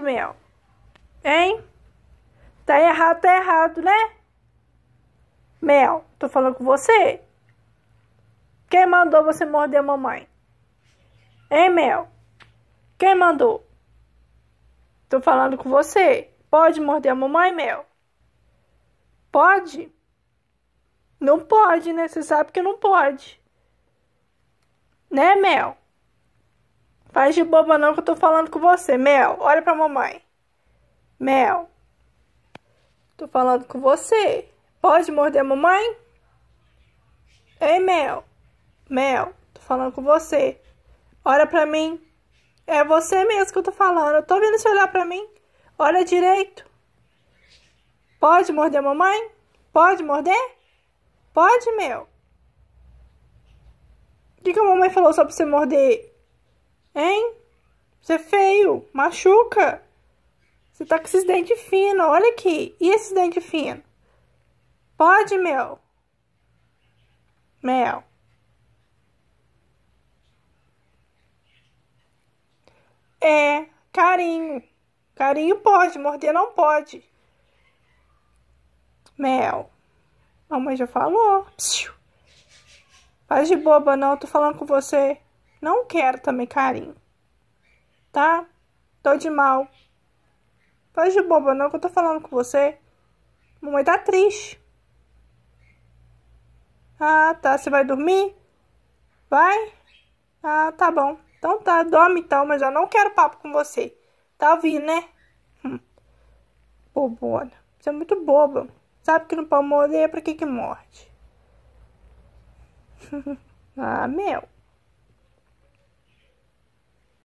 mel. Hein? Tá errado, tá errado, né? Mel, tô falando com você. Quem mandou você morder a mamãe? Hein, Mel? Quem mandou? Tô falando com você. Pode morder a mamãe, Mel? Pode? Não pode, né? Você sabe que não pode. Né, Mel? Faz de boba não que eu tô falando com você. Mel, olha pra mamãe. Mel. Tô falando com você. Pode morder a mamãe? Ei, Mel. Mel, tô falando com você. Olha pra mim. É você mesmo que eu tô falando. Eu tô vendo você olhar pra mim. Olha direito. Pode morder a mamãe? Pode morder? Pode, Mel. O que, que a mamãe falou só pra você morder Hein? Você é feio, machuca. Você tá com esses dentes finos, olha aqui. E esses dentes finos? Pode, Mel? Mel. É, carinho. Carinho pode, morder não pode. Mel. Mamãe já falou. Psiu. Faz de boba não, tô falando com você. Não quero também carinho. Tá? Tô de mal. Faz de boba não que eu tô falando com você. Mamãe tá triste. Ah, tá. Você vai dormir? Vai? Ah, tá bom. Então tá, dorme então, mas eu não quero papo com você. Tá ouvindo, né? Hum. Bobona. Você é muito boba. Sabe que não pode morrer é pra que que morde? ah, meu.